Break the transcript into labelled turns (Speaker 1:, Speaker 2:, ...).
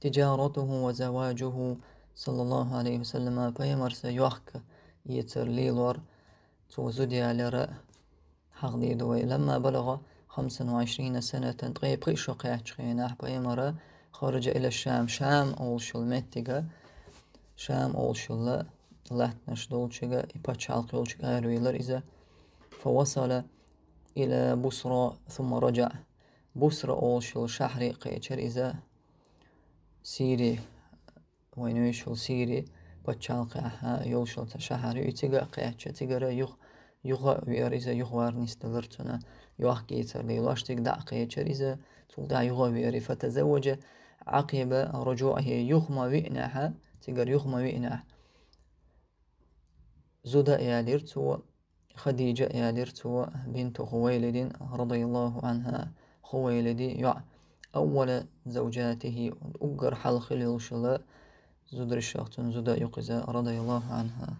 Speaker 1: تجارته وزواجه صلى الله عليه وسلم paymar se يتر ليلور lilor توزدي على رأى حقدي دوي لما بلغ 25 سنة تنتقي طيب، بريشو قاعد شخينا بايمرا خرج إلى الشام شام أول شل متجا شام أول شل لحت نشدول شجا إبتش عالقيول شجا رويلر إذا فوصل إلى بصرة ثم رجع بصرة أول شل شحري قيتشر إذا سيري وينو يشول سيري بچال قاها يول شول تشهر يتيغا قاچا تيغرا يغ يغا ويريزا يغوار نستلرتنا يوح كيتر ليلاش تيغ دا قاچا ريزا دا يغا ويري فتزوج عقب رجوعه يغما وئنها تيغر ما وئنها زودا ياليرتو خديجة ياليرتو بنت خويلد رضي الله عنها خويلد يع أول زوجاته أجر حلق للشلاء زدر الشاختن زدا يقزا رضي الله عنها